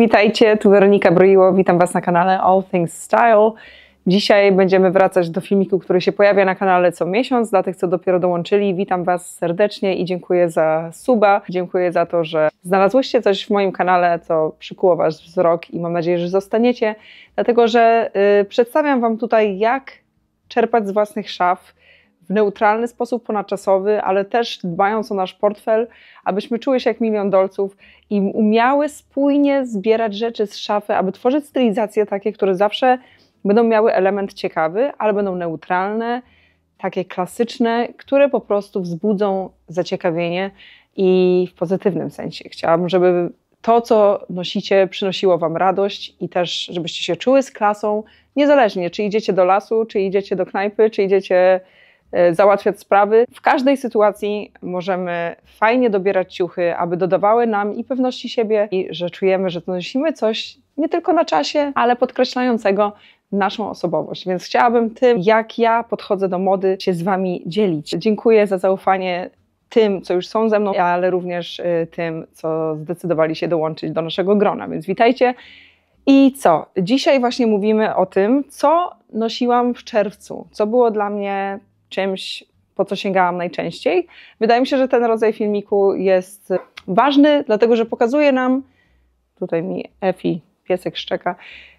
Witajcie, tu Weronika Bryło, witam Was na kanale All Things Style. Dzisiaj będziemy wracać do filmiku, który się pojawia na kanale co miesiąc. Dla tych, co dopiero dołączyli, witam Was serdecznie i dziękuję za suba. Dziękuję za to, że znalazłyście coś w moim kanale, co przykuło Was wzrok i mam nadzieję, że zostaniecie, dlatego że y, przedstawiam Wam tutaj, jak czerpać z własnych szaf, w neutralny sposób, ponadczasowy, ale też dbając o nasz portfel, abyśmy czuły się jak milion dolców i umiały spójnie zbierać rzeczy z szafy, aby tworzyć stylizacje takie, które zawsze będą miały element ciekawy, ale będą neutralne, takie klasyczne, które po prostu wzbudzą zaciekawienie i w pozytywnym sensie. Chciałabym, żeby to, co nosicie, przynosiło Wam radość i też, żebyście się czuły z klasą, niezależnie, czy idziecie do lasu, czy idziecie do knajpy, czy idziecie E, załatwiać sprawy. W każdej sytuacji możemy fajnie dobierać ciuchy, aby dodawały nam i pewności siebie, i że czujemy, że nosimy coś nie tylko na czasie, ale podkreślającego naszą osobowość. Więc chciałabym tym, jak ja podchodzę do mody, się z Wami dzielić. Dziękuję za zaufanie tym, co już są ze mną, ale również y, tym, co zdecydowali się dołączyć do naszego grona. Więc witajcie. I co? Dzisiaj właśnie mówimy o tym, co nosiłam w czerwcu, co było dla mnie czymś, po co sięgałam najczęściej. Wydaje mi się, że ten rodzaj filmiku jest ważny, dlatego że pokazuje nam, tutaj mi Efi, piesek szczeka,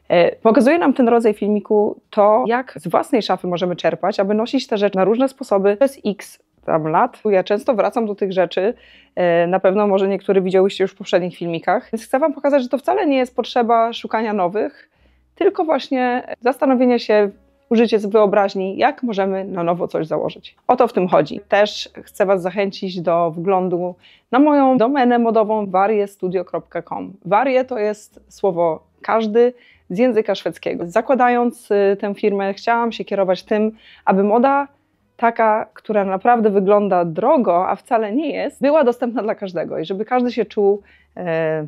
e, Pokazuje nam ten rodzaj filmiku to, jak z własnej szafy możemy czerpać, aby nosić te rzeczy na różne sposoby przez X tam lat. Ja często wracam do tych rzeczy. E, na pewno może niektóre widziałyście już w poprzednich filmikach. Więc chcę Wam pokazać, że to wcale nie jest potrzeba szukania nowych, tylko właśnie zastanowienia się, użycie z wyobraźni, jak możemy na nowo coś założyć. O to w tym chodzi. Też chcę Was zachęcić do wglądu na moją domenę modową wariestudio.com. Varie to jest słowo każdy z języka szwedzkiego. Zakładając y, tę firmę, chciałam się kierować tym, aby moda taka, która naprawdę wygląda drogo, a wcale nie jest, była dostępna dla każdego i żeby każdy się czuł e,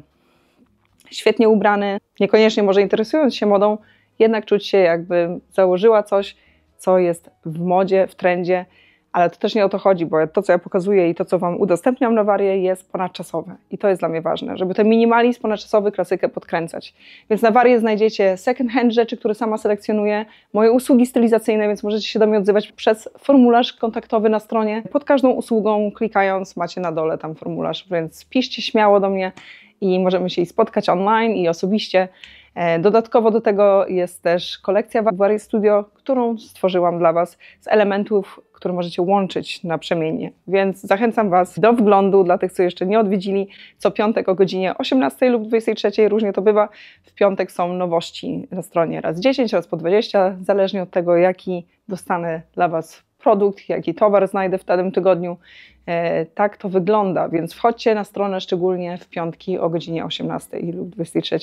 świetnie ubrany, niekoniecznie może interesując się modą, jednak czuć się jakby założyła coś, co jest w modzie, w trendzie, ale to też nie o to chodzi, bo to, co ja pokazuję i to, co Wam udostępniam na warie, jest ponadczasowe. I to jest dla mnie ważne, żeby ten minimalizm ponadczasowy klasykę podkręcać. Więc na warie znajdziecie second hand rzeczy, które sama selekcjonuję, moje usługi stylizacyjne, więc możecie się do mnie odzywać przez formularz kontaktowy na stronie. Pod każdą usługą klikając macie na dole tam formularz, więc piszcie śmiało do mnie i możemy się i spotkać online i osobiście. E, dodatkowo do tego jest też kolekcja Wari Studio, którą stworzyłam dla Was z elementów, które możecie łączyć na przemienie. Więc zachęcam Was do wglądu dla tych, co jeszcze nie odwiedzili. Co piątek o godzinie 18 lub 23, różnie to bywa. W piątek są nowości na stronie raz 10, raz po 20, zależnie od tego, jaki dostanę dla Was produkt, jaki towar znajdę w danym tygodniu. E, tak to wygląda, więc wchodźcie na stronę szczególnie w piątki o godzinie 18 lub 23.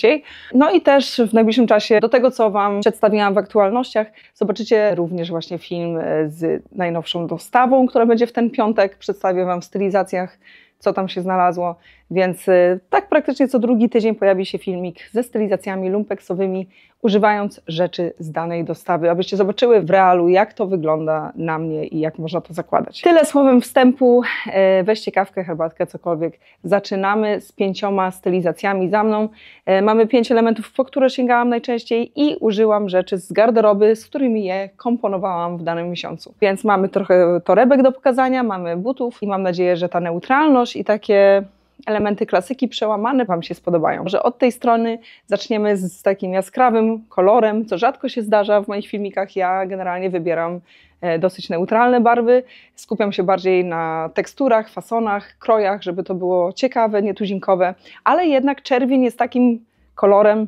No i też w najbliższym czasie do tego, co Wam przedstawiłam w aktualnościach, zobaczycie również właśnie film e, z najnowszą dostawą, która będzie w ten piątek. Przedstawię Wam w stylizacjach co tam się znalazło. Więc e, tak praktycznie co drugi tydzień pojawi się filmik ze stylizacjami lumpeksowymi używając rzeczy z danej dostawy, abyście zobaczyły w realu, jak to wygląda na mnie i jak można to zakładać. Tyle słowem wstępu. E, weźcie kawkę, herbatkę, cokolwiek. Zaczynamy z pięcioma stylizacjami za mną. E, mamy pięć elementów, po które sięgałam najczęściej i użyłam rzeczy z garderoby, z którymi je komponowałam w danym miesiącu. Więc mamy trochę torebek do pokazania, mamy butów i mam nadzieję, że ta neutralność i takie elementy klasyki przełamane Wam się spodobają. Że od tej strony zaczniemy z takim jaskrawym kolorem, co rzadko się zdarza w moich filmikach. Ja generalnie wybieram e, dosyć neutralne barwy. Skupiam się bardziej na teksturach, fasonach, krojach, żeby to było ciekawe, nietuzinkowe. Ale jednak czerwień jest takim kolorem,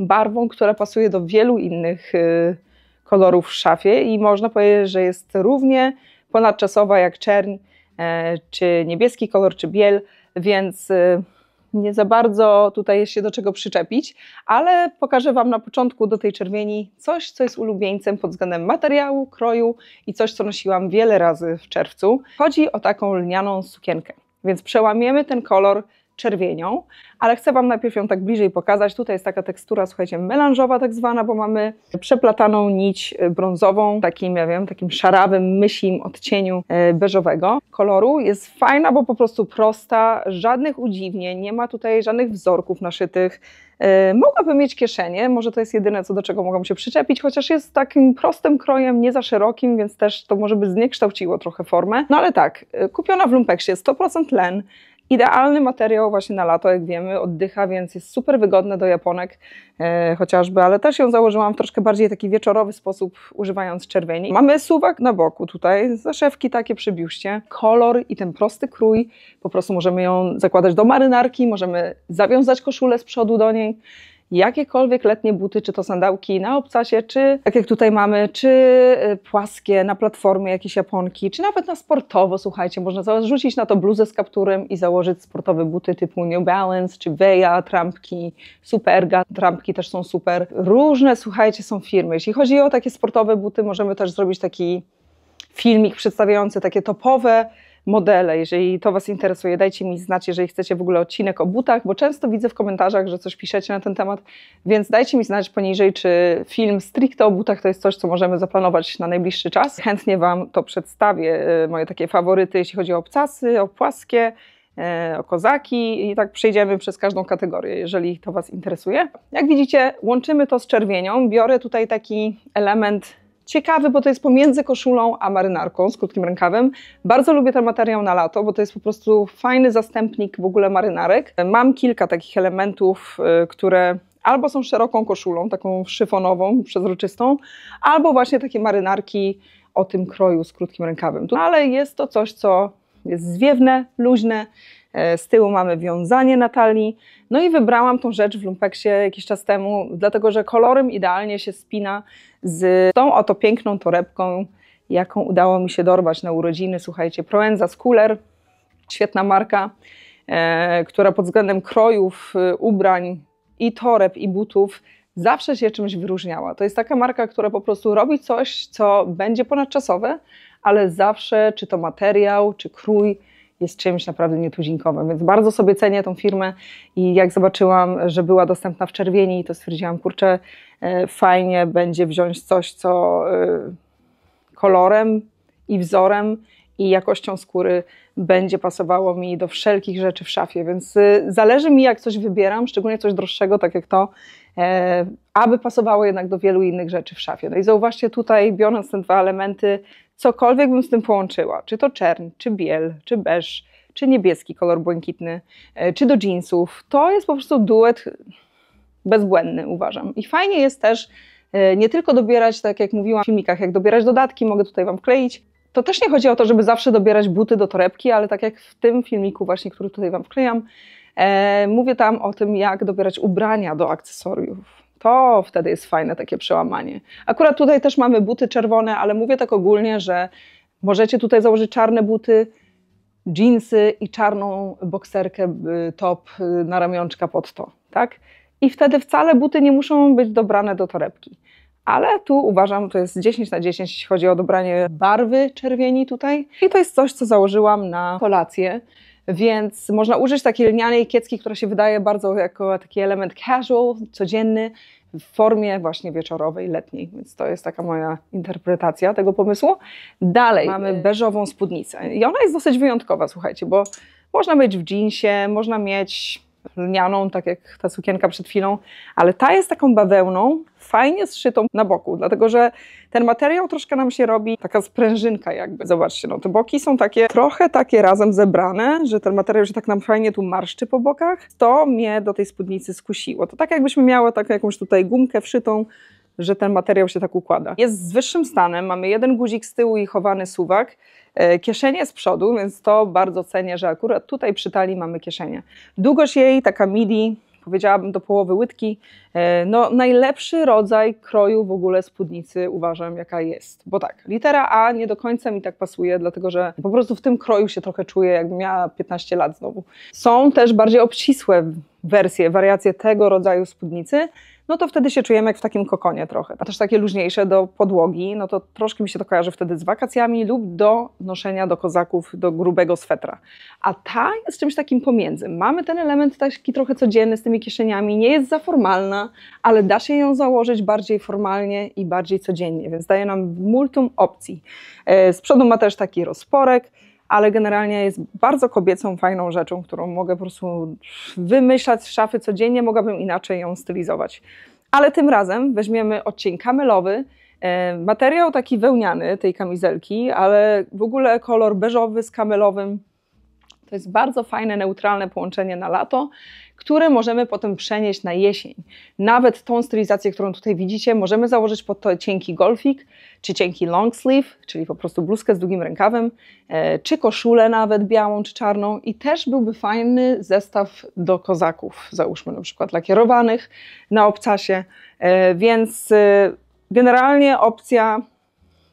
barwą, która pasuje do wielu innych y, kolorów w szafie i można powiedzieć, że jest równie ponadczasowa jak czerń, e, czy niebieski kolor, czy biel więc y, nie za bardzo tutaj jest się do czego przyczepić, ale pokażę Wam na początku do tej czerwieni coś, co jest ulubieńcem pod względem materiału, kroju i coś, co nosiłam wiele razy w czerwcu. Chodzi o taką lnianą sukienkę, więc przełamiemy ten kolor czerwienią, ale chcę Wam najpierw ją tak bliżej pokazać. Tutaj jest taka tekstura, słuchajcie, melanżowa tak zwana, bo mamy przeplataną nić e, brązową, takim, ja wiem, takim szarawym, mysim odcieniu e, beżowego koloru. Jest fajna, bo po prostu prosta, żadnych udziwnień, nie ma tutaj żadnych wzorków naszytych. E, Mogłabym mieć kieszenie, może to jest jedyne, co do czego mogłam się przyczepić, chociaż jest takim prostym krojem, nie za szerokim, więc też to może by zniekształciło trochę formę. No ale tak, kupiona w lumpeksie, 100% len, Idealny materiał właśnie na lato, jak wiemy, oddycha, więc jest super wygodny do japonek e, chociażby, ale też ją założyłam w troszkę bardziej taki wieczorowy sposób, używając czerwieni. Mamy suwak na boku tutaj, zaszewki takie przy biuście. Kolor i ten prosty krój, po prostu możemy ją zakładać do marynarki, możemy zawiązać koszulę z przodu do niej jakiekolwiek letnie buty, czy to sandałki na obcasie, czy tak jak tutaj mamy, czy e, płaskie na platformie jakieś japonki, czy nawet na sportowo, słuchajcie, można zarzucić na to bluzę z kapturem i założyć sportowe buty typu New Balance, czy Veja, trampki, Superga, trampki też są super. Różne, słuchajcie, są firmy. Jeśli chodzi o takie sportowe buty, możemy też zrobić taki filmik przedstawiający takie topowe modele. Jeżeli to Was interesuje, dajcie mi znać, jeżeli chcecie w ogóle odcinek o butach, bo często widzę w komentarzach, że coś piszecie na ten temat, więc dajcie mi znać poniżej, czy film stricte o butach to jest coś, co możemy zaplanować na najbliższy czas. Chętnie Wam to przedstawię, e, moje takie faworyty, jeśli chodzi o obcasy, o płaskie, e, o kozaki i tak przejdziemy przez każdą kategorię, jeżeli to Was interesuje. Jak widzicie, łączymy to z czerwienią. Biorę tutaj taki element ciekawy, bo to jest pomiędzy koszulą a marynarką z krótkim rękawem. Bardzo lubię ten materiał na lato, bo to jest po prostu fajny zastępnik w ogóle marynarek. Mam kilka takich elementów, y, które albo są szeroką koszulą, taką szyfonową, przezroczystą, albo właśnie takie marynarki o tym kroju z krótkim rękawem. No, ale jest to coś, co jest zwiewne, luźne, E, z tyłu mamy wiązanie na talii. No i wybrałam tą rzecz w lumpeksie jakiś czas temu, dlatego że kolorem idealnie się spina z tą oto piękną torebką, jaką udało mi się dorwać na urodziny. Słuchajcie, Proenza Schooler, świetna marka, e, która pod względem krojów, e, ubrań i toreb i butów zawsze się czymś wyróżniała. To jest taka marka, która po prostu robi coś, co będzie ponadczasowe, ale zawsze, czy to materiał, czy krój, jest czymś naprawdę nietuzinkowym, więc bardzo sobie cenię tą firmę i jak zobaczyłam, że była dostępna w czerwieni, to stwierdziłam, kurczę, e, fajnie będzie wziąć coś, co e, kolorem i wzorem i jakością skóry będzie pasowało mi do wszelkich rzeczy w szafie, więc e, zależy mi jak coś wybieram, szczególnie coś droższego, tak jak to, aby pasowało jednak do wielu innych rzeczy w szafie. No i zauważcie tutaj, biorąc te dwa elementy, cokolwiek bym z tym połączyła, czy to czern, czy biel, czy beż, czy niebieski kolor błękitny, e, czy do jeansów, to jest po prostu duet bezbłędny, uważam. I fajnie jest też e, nie tylko dobierać, tak jak mówiłam w filmikach, jak dobierać dodatki, mogę tutaj Wam wkleić. To też nie chodzi o to, żeby zawsze dobierać buty do torebki, ale tak jak w tym filmiku właśnie, który tutaj Wam wklejam, e, mówię tam o tym, jak dobierać ubrania do akcesoriów. To wtedy jest fajne takie przełamanie. Akurat tutaj też mamy buty czerwone, ale mówię tak ogólnie, że możecie tutaj założyć czarne buty, dżinsy i czarną bokserkę, y, top y, na ramionczka pod to, tak? I wtedy wcale buty nie muszą być dobrane do torebki. Ale tu uważam, to jest 10 na 10, jeśli chodzi o dobranie barwy czerwieni tutaj. I to jest coś, co założyłam na kolację. Więc można użyć takiej lnianej kiecki, która się wydaje bardzo jako taki element casual, codzienny, w formie właśnie wieczorowej, letniej. Więc to jest taka moja interpretacja tego pomysłu. Dalej mamy y, beżową spódnicę. I ona jest dosyć wyjątkowa, słuchajcie, bo można być w jeansie, można mieć lnianą, tak jak ta sukienka przed chwilą, ale ta jest taką bawełną, fajnie zszytą na boku, dlatego że ten materiał troszkę nam się robi taka sprężynka jakby. Zobaczcie, no te boki są takie trochę takie razem zebrane, że ten materiał się tak nam fajnie tu marszczy po bokach. To mnie do tej spódnicy skusiło. To tak jakbyśmy miały taką jakąś tutaj gumkę wszytą, że ten materiał się tak układa. Jest z wyższym stanem, mamy jeden guzik z tyłu i chowany suwak. E, kieszenie z przodu, więc to bardzo cenię, że akurat tutaj przy talii mamy kieszenie. Długość jej, taka midi, powiedziałabym do połowy łydki. E, no, najlepszy rodzaj kroju w ogóle spódnicy uważam, jaka jest. Bo tak, litera A nie do końca mi tak pasuje, dlatego że po prostu w tym kroju się trochę czuję, jakbym miała 15 lat znowu. Są też bardziej obcisłe wersje, wariacje tego rodzaju spódnicy, no to wtedy się czujemy jak w takim kokonie trochę. A też takie luźniejsze do podłogi, no to troszkę mi się to kojarzy wtedy z wakacjami lub do noszenia do kozaków, do grubego swetra. A ta jest czymś takim pomiędzy. Mamy ten element taki trochę codzienny z tymi kieszeniami, nie jest za formalna, ale da się ją założyć bardziej formalnie i bardziej codziennie, więc daje nam multum opcji. E, z przodu ma też taki rozporek, ale generalnie jest bardzo kobiecą, fajną rzeczą, którą mogę po prostu wymyślać z szafy codziennie, mogłabym inaczej ją stylizować. Ale tym razem weźmiemy odcień kamelowy, e, materiał taki wełniany tej kamizelki, ale w ogóle kolor beżowy z kamelowym. To jest bardzo fajne, neutralne połączenie na lato które możemy potem przenieść na jesień. Nawet tą stylizację, którą tutaj widzicie, możemy założyć pod to cienki golfik, czy cienki long sleeve, czyli po prostu bluzkę z długim rękawem, e, czy koszulę nawet białą czy czarną i też byłby fajny zestaw do kozaków, załóżmy na przykład lakierowanych na obcasie, e, więc e, generalnie opcja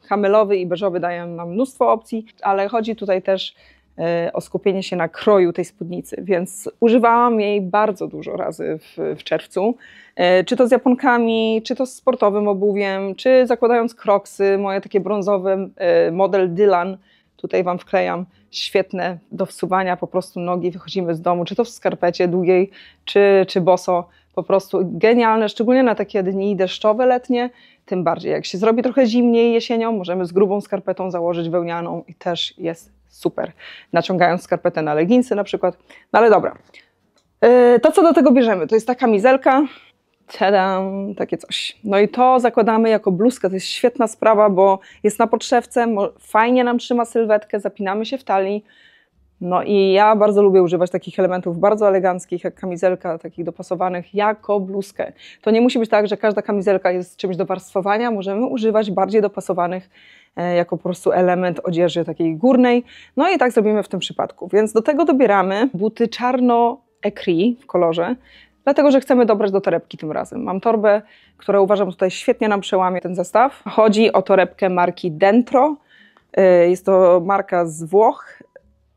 kamelowy i beżowy dają nam mnóstwo opcji, ale chodzi tutaj też E, o skupienie się na kroju tej spódnicy, więc używałam jej bardzo dużo razy w, w, czerwcu. E, czy to z japonkami, czy to z sportowym obuwiem, czy zakładając kroksy, moje takie brązowe, e, model Dylan, tutaj Wam wklejam, świetne do wsuwania po prostu nogi, wychodzimy z domu, czy to w skarpecie długiej, czy, czy boso, po prostu genialne, szczególnie na takie dni deszczowe, letnie, tym bardziej jak się zrobi trochę zimniej jesienią, możemy z grubą skarpetą założyć wełnianą i też jest super. Naciągając skarpetę na leginsy na przykład. No ale dobra. Yy, to, co do tego bierzemy, to jest ta kamizelka, tadam, takie coś. No i to zakładamy jako bluzkę, to jest świetna sprawa, bo jest na podszewce, fajnie nam trzyma sylwetkę, zapinamy się w talii, no i ja bardzo lubię używać takich elementów bardzo eleganckich, jak kamizelka, takich dopasowanych jako bluzkę. To nie musi być tak, że każda kamizelka jest czymś do warstwowania, możemy używać bardziej dopasowanych e, jako po prostu element odzieży takiej górnej. No i tak zrobimy w tym przypadku. Więc do tego dobieramy buty czarno ekri w kolorze, dlatego że chcemy dobrać do torebki tym razem. Mam torbę, która uważam tutaj świetnie nam przełamie ten zestaw. Chodzi o torebkę marki Dentro. E, jest to marka z Włoch,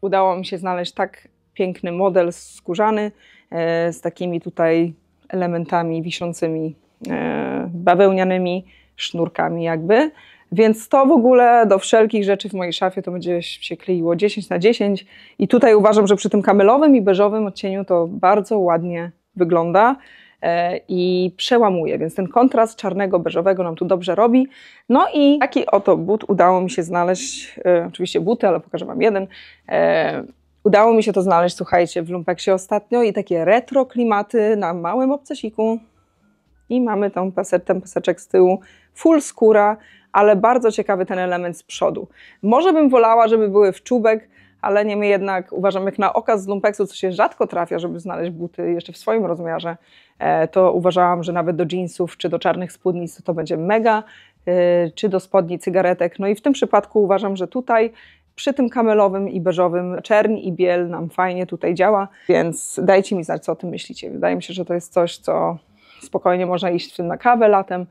Udało mi się znaleźć tak piękny model skórzany e, z takimi tutaj elementami wiszącymi, e, bawełnianymi sznurkami jakby. Więc to w ogóle do wszelkich rzeczy w mojej szafie to będzie się kleiło 10 na 10 i tutaj uważam, że przy tym kamelowym i beżowym odcieniu to bardzo ładnie wygląda. E, i przełamuje, więc ten kontrast czarnego, beżowego nam tu dobrze robi. No i taki oto but udało mi się znaleźć, e, oczywiście buty, ale pokażę Wam jeden. E, udało mi się to znaleźć, słuchajcie, w Lumpeksie ostatnio i takie retro klimaty na małym obcesiku. I mamy tą paser, ten paseczek z tyłu, full skóra, ale bardzo ciekawy ten element z przodu. Może bym wolała, żeby były w czubek, ale niemniej jednak uważam, jak na okaz z lumpeksu, co się rzadko trafia, żeby znaleźć buty jeszcze w swoim rozmiarze, E, to uważałam, że nawet do jeansów czy do czarnych spódnic to będzie mega, e, czy do spodni cygaretek. No i w tym przypadku uważam, że tutaj przy tym kamelowym i beżowym czern i biel nam fajnie tutaj działa, więc dajcie mi znać, co o tym myślicie. Wydaje mi się, że to jest coś, co spokojnie można iść w tym na kawę latem,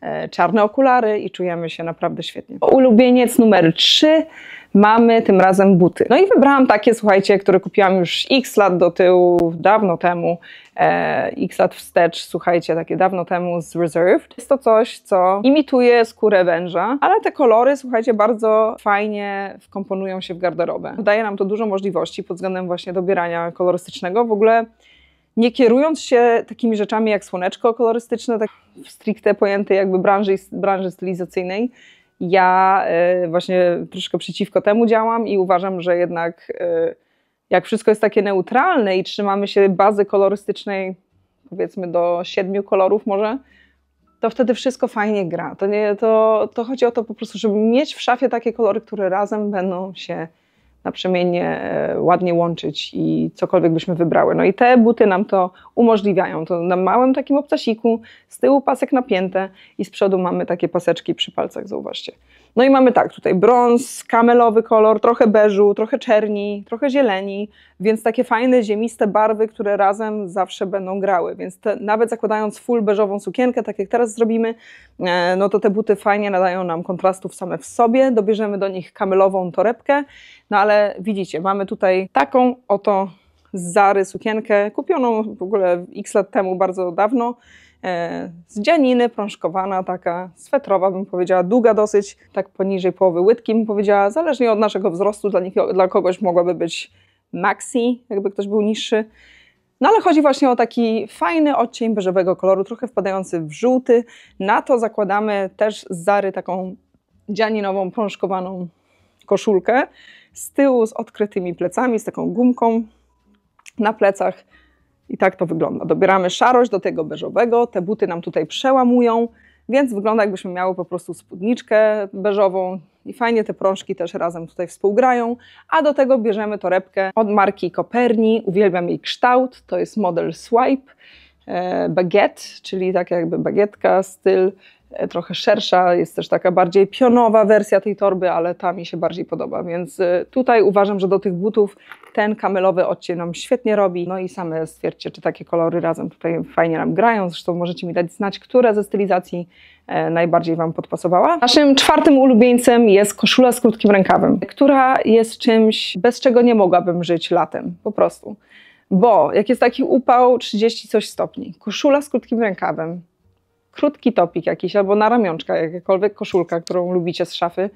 E, czarne okulary i czujemy się naprawdę świetnie. Ulubieniec numer 3 mamy tym razem buty. No i wybrałam takie, słuchajcie, które kupiłam już x lat do tyłu, dawno temu, e, x lat wstecz, słuchajcie, takie dawno temu z Reserved. Jest to coś, co imituje skórę węża, ale te kolory, słuchajcie, bardzo fajnie wkomponują się w garderobę. Daje nam to dużo możliwości pod względem właśnie dobierania kolorystycznego. W ogóle nie kierując się takimi rzeczami jak słoneczko kolorystyczne, tak stricte pojęte jakby branży, branży stylizacyjnej, ja e, właśnie troszkę przeciwko temu działam i uważam, że jednak e, jak wszystko jest takie neutralne i trzymamy się bazy kolorystycznej, powiedzmy do siedmiu kolorów może, to wtedy wszystko fajnie gra. To, nie, to, to chodzi o to po prostu, żeby mieć w szafie takie kolory, które razem będą się naprzemiennie e, ładnie łączyć i cokolwiek byśmy wybrały. No i te buty nam to umożliwiają. To na małym takim obcasiku, z tyłu pasek napięte i z przodu mamy takie paseczki przy palcach, zauważcie. No i mamy tak, tutaj brąz, kamelowy kolor, trochę beżu, trochę czerni, trochę zieleni, więc takie fajne, ziemiste barwy, które razem zawsze będą grały. Więc te, nawet zakładając full beżową sukienkę, tak jak teraz zrobimy, e, no to te buty fajnie nadają nam kontrastów same w sobie, dobierzemy do nich kamelową torebkę, no ale widzicie, mamy tutaj taką oto z Zary sukienkę, kupioną w ogóle x lat temu bardzo dawno, E, z dzianiny prążkowana, taka swetrowa bym powiedziała, długa dosyć, tak poniżej połowy łydki bym powiedziała, zależnie od naszego wzrostu, dla, nikogo, dla kogoś mogłaby być maxi, jakby ktoś był niższy. No ale chodzi właśnie o taki fajny odcień beżowego koloru, trochę wpadający w żółty. Na to zakładamy też z Zary taką dzianinową, prążkowaną koszulkę. Z tyłu z odkrytymi plecami, z taką gumką na plecach. I tak to wygląda. Dobieramy szarość do tego beżowego, te buty nam tutaj przełamują, więc wygląda jakbyśmy miały po prostu spódniczkę beżową i fajnie te prążki też razem tutaj współgrają. A do tego bierzemy torebkę od marki Koperni, uwielbiam jej kształt, to jest model Swipe, e, baguette, czyli tak jakby bagietka, styl E, trochę szersza, jest też taka bardziej pionowa wersja tej torby, ale ta mi się bardziej podoba, więc e, tutaj uważam, że do tych butów ten kamelowy odcień nam świetnie robi, no i same stwierdźcie, czy takie kolory razem tutaj fajnie nam grają, zresztą możecie mi dać znać, która ze stylizacji e, najbardziej Wam podpasowała. Naszym czwartym ulubieńcem jest koszula z krótkim rękawem, która jest czymś, bez czego nie mogłabym żyć latem, po prostu. Bo jak jest taki upał 30 coś stopni, koszula z krótkim rękawem, krótki topik jakiś albo na ramionczka, jakakolwiek koszulka, którą lubicie z szafy,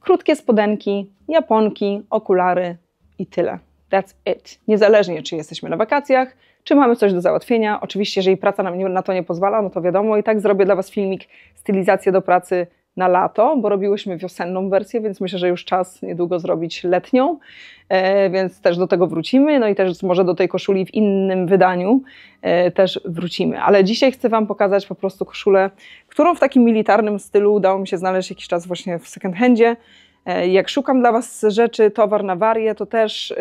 krótkie spodenki, japonki, okulary i tyle. That's it. Niezależnie, czy jesteśmy na wakacjach, czy mamy coś do załatwienia. Oczywiście, jeżeli praca nam na to nie pozwala, no to wiadomo, i tak zrobię dla Was filmik, stylizację do pracy, na lato, bo robiłyśmy wiosenną wersję, więc myślę, że już czas niedługo zrobić letnią, e, więc też do tego wrócimy, no i też może do tej koszuli w innym wydaniu e, też wrócimy. Ale dzisiaj chcę Wam pokazać po prostu koszulę, którą w takim militarnym stylu udało mi się znaleźć jakiś czas właśnie w second handzie. E, jak szukam dla Was rzeczy, towar na warię, to też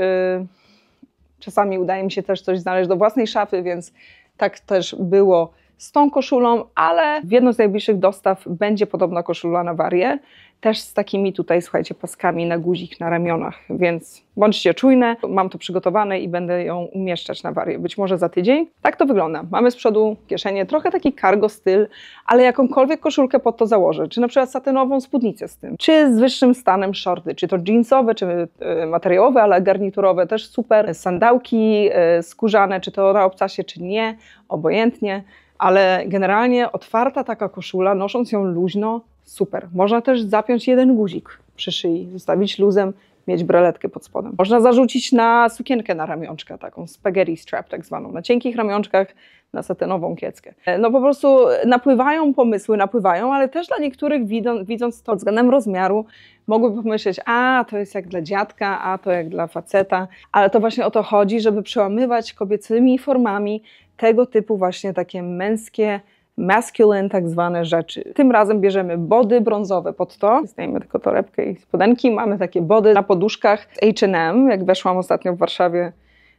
czasami udaje mi się też coś znaleźć do własnej szafy, więc tak też było z tą koszulą, ale w jedną z najbliższych dostaw będzie podobna koszula na warię, też z takimi tutaj, słuchajcie, paskami na guzik na ramionach, więc bądźcie czujne, mam to przygotowane i będę ją umieszczać na warię, być może za tydzień. Tak to wygląda. Mamy z przodu kieszenie, trochę taki cargo styl, ale jakąkolwiek koszulkę pod to założę, czy na przykład satynową spódnicę z tym, czy z wyższym stanem shorty, czy to jeansowe, czy e, materiałowe, ale garniturowe, też super, sandałki e, skórzane, czy to na obcasie, czy nie, obojętnie ale generalnie otwarta taka koszula, nosząc ją luźno, super. Można też zapiąć jeden guzik przy szyi, zostawić luzem, mieć breletkę pod spodem. Można zarzucić na sukienkę na ramionczka, taką spaghetti strap tak zwaną, na cienkich ramionczkach, na satynową kieckę. E, no po prostu napływają pomysły, napływają, ale też dla niektórych widząc, widząc to względem rozmiaru mogłyby pomyśleć, a to jest jak dla dziadka, a to jak dla faceta, ale to właśnie o to chodzi, żeby przełamywać kobiecymi formami tego typu właśnie takie męskie, masculine tak zwane rzeczy. Tym razem bierzemy body brązowe pod to, zdejmę tylko torebkę i spodenki, mamy takie body na poduszkach H&M, jak weszłam ostatnio w Warszawie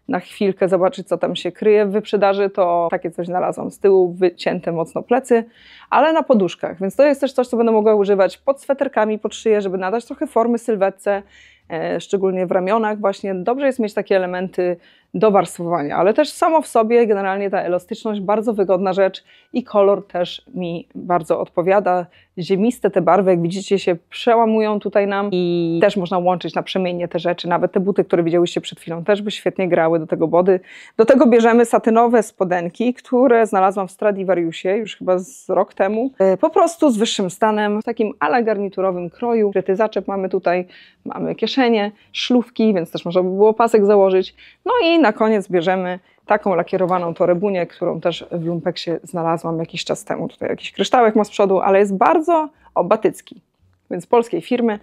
na chwilkę zobaczyć, co tam się kryje w wyprzedaży, to takie coś znalazłam z tyłu, wycięte mocno plecy, ale na poduszkach, więc to jest też coś, co będę mogła używać pod sweterkami, pod szyję, żeby nadać trochę formy sylwetce, e, szczególnie w ramionach właśnie dobrze jest mieć takie elementy do warstwowania. ale też samo w sobie generalnie ta elastyczność bardzo wygodna rzecz i kolor też mi bardzo odpowiada. Ziemiste te barwy, jak widzicie, się przełamują tutaj nam i też można łączyć na przemiennie te rzeczy. Nawet te buty, które widziałyście przed chwilą, też by świetnie grały do tego body. Do tego bierzemy satynowe spodenki, które znalazłam w Stradivariusie już chyba z rok temu. E, po prostu z wyższym stanem, w takim ala garniturowym kroju. Kryty zaczep mamy tutaj, mamy kieszenie, szlufki, więc też można by było pasek założyć. No i na koniec bierzemy taką lakierowaną torebunię, którą też w lumpeksie znalazłam jakiś czas temu. Tutaj jakiś kryształek ma z przodu, ale jest bardzo obatycki więc polskiej firmy,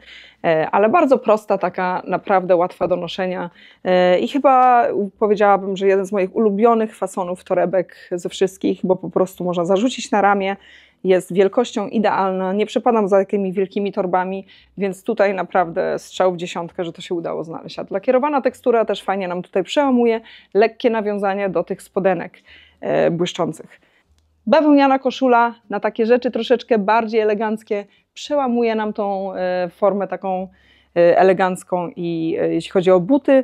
e, ale bardzo prosta, taka naprawdę łatwa do noszenia e, i chyba powiedziałabym, że jeden z moich ulubionych fasonów torebek ze wszystkich, bo po prostu można zarzucić na ramię, jest wielkością idealna, nie przepadam za takimi wielkimi torbami, więc tutaj naprawdę strzał w dziesiątkę, że to się udało znaleźć. A kierowana tekstura też fajnie nam tutaj przełamuje, lekkie nawiązanie do tych spodenek e, błyszczących. Bawełniana koszula na takie rzeczy troszeczkę bardziej eleganckie, przełamuje nam tą e, formę taką e, elegancką i e, jeśli chodzi o buty,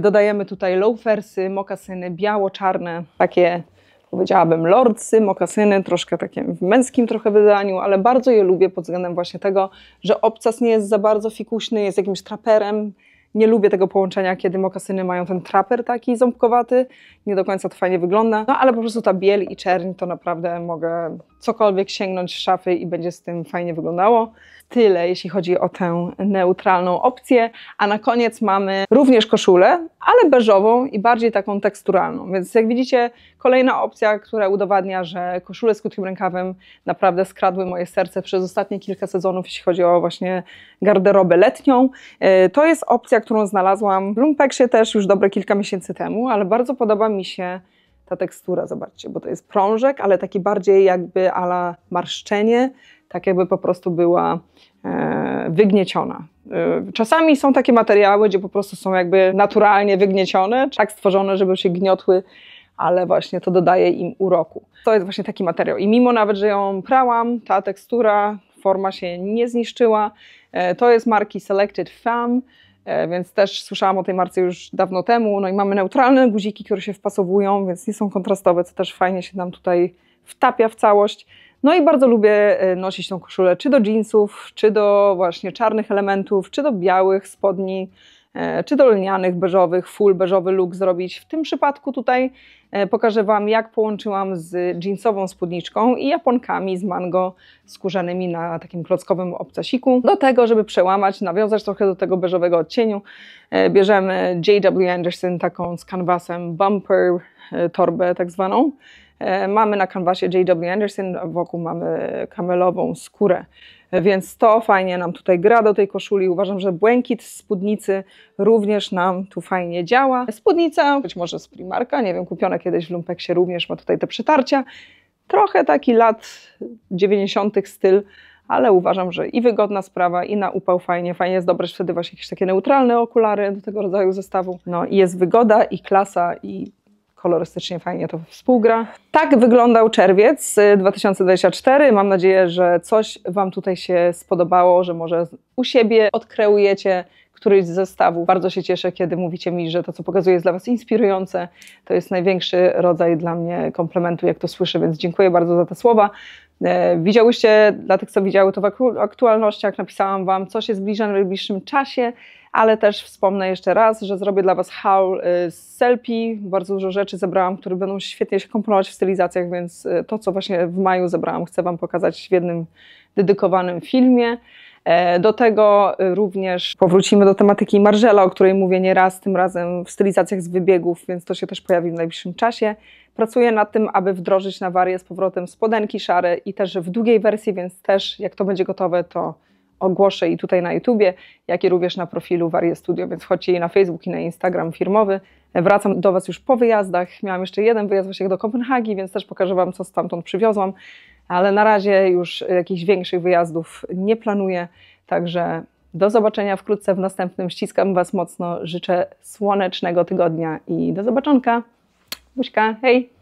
dodajemy tutaj loafersy, mokasyny biało-czarne, takie powiedziałabym lordsy, mokasyny, troszkę takie w męskim trochę wydaniu, ale bardzo je lubię pod względem właśnie tego, że obcas nie jest za bardzo fikuśny, jest jakimś traperem, nie lubię tego połączenia, kiedy mokasyny mają ten traper taki ząbkowaty, nie do końca to fajnie wygląda, no ale po prostu ta biel i czerń to naprawdę mogę cokolwiek sięgnąć z szafy i będzie z tym fajnie wyglądało. Tyle, jeśli chodzi o tę neutralną opcję. A na koniec mamy również koszulę, ale beżową i bardziej taką teksturalną. Więc jak widzicie, kolejna opcja, która udowadnia, że koszule z krótkim rękawem naprawdę skradły moje serce przez ostatnie kilka sezonów, jeśli chodzi o właśnie garderobę letnią. E, to jest opcja, którą znalazłam w też już dobre kilka miesięcy temu, ale bardzo podoba mi się ta tekstura, zobaczcie, bo to jest prążek, ale taki bardziej jakby ala marszczenie, tak jakby po prostu była e, wygnieciona. E, czasami są takie materiały, gdzie po prostu są jakby naturalnie wygniecione, tak stworzone, żeby się gniotły, ale właśnie to dodaje im uroku. To jest właśnie taki materiał. I mimo nawet, że ją prałam, ta tekstura, forma się nie zniszczyła. E, to jest marki Selected Femme E, więc też słyszałam o tej marce już dawno temu. No i mamy neutralne guziki, które się wpasowują, więc nie są kontrastowe, co też fajnie się nam tutaj wtapia w całość. No i bardzo lubię e, nosić tą koszulę czy do jeansów, czy do właśnie czarnych elementów, czy do białych spodni. E, czy do lnianych beżowych, full beżowy look zrobić. W tym przypadku tutaj e, pokażę Wam, jak połączyłam z jeansową spódniczką i japonkami z mango skórzanymi na takim klockowym obcasiku. Do tego, żeby przełamać, nawiązać trochę do tego beżowego odcieniu, e, bierzemy J.W. Anderson taką z kanwasem bumper torbę tak zwaną. Mamy na kanwasie J.W. Anderson, wokół mamy kamelową skórę więc to fajnie nam tutaj gra do tej koszuli. Uważam, że błękit z spódnicy również nam tu fajnie działa. Spódnica, być może z Primarka, nie wiem, kupiona kiedyś w lumpeksie również ma tutaj te przetarcia. Trochę taki lat 90. styl, ale uważam, że i wygodna sprawa, i na upał fajnie. Fajnie jest wtedy właśnie jakieś takie neutralne okulary do tego rodzaju zestawu. No i jest wygoda, i klasa, i kolorystycznie fajnie to współgra. Tak wyglądał czerwiec 2024. Y, Mam nadzieję, że coś Wam tutaj się spodobało, że może u siebie odkreujecie któryś z zestawów. Bardzo się cieszę, kiedy mówicie mi, że to, co pokazuję, jest dla Was inspirujące. To jest największy rodzaj dla mnie komplementu, jak to słyszę, więc dziękuję bardzo za te słowa. E, widziałyście, dla tych, co widziały to w aktualnościach, napisałam Wam, co się zbliża w najbliższym czasie ale też wspomnę jeszcze raz, że zrobię dla Was haul z y, selfie. Bardzo dużo rzeczy zebrałam, które będą świetnie się komponować w stylizacjach, więc y, to, co właśnie w maju zebrałam, chcę Wam pokazać w jednym dedykowanym filmie. E, do tego y, również powrócimy do tematyki Marżela, o której mówię nieraz, tym razem w stylizacjach z wybiegów, więc to się też pojawi w najbliższym czasie. Pracuję nad tym, aby wdrożyć na warię z powrotem spodenki szare i też w długiej wersji, więc też jak to będzie gotowe, to ogłoszę i tutaj na YouTubie, jak i również na profilu Warie Studio, więc chodźcie i na Facebook i na Instagram firmowy. Wracam do Was już po wyjazdach. Miałam jeszcze jeden wyjazd właśnie do Kopenhagi, więc też pokażę Wam, co stamtąd przywiozłam, ale na razie już jakichś większych wyjazdów nie planuję, także do zobaczenia wkrótce w następnym. Ściskam Was mocno, życzę słonecznego tygodnia i do zobaczonka. Buźka, hej!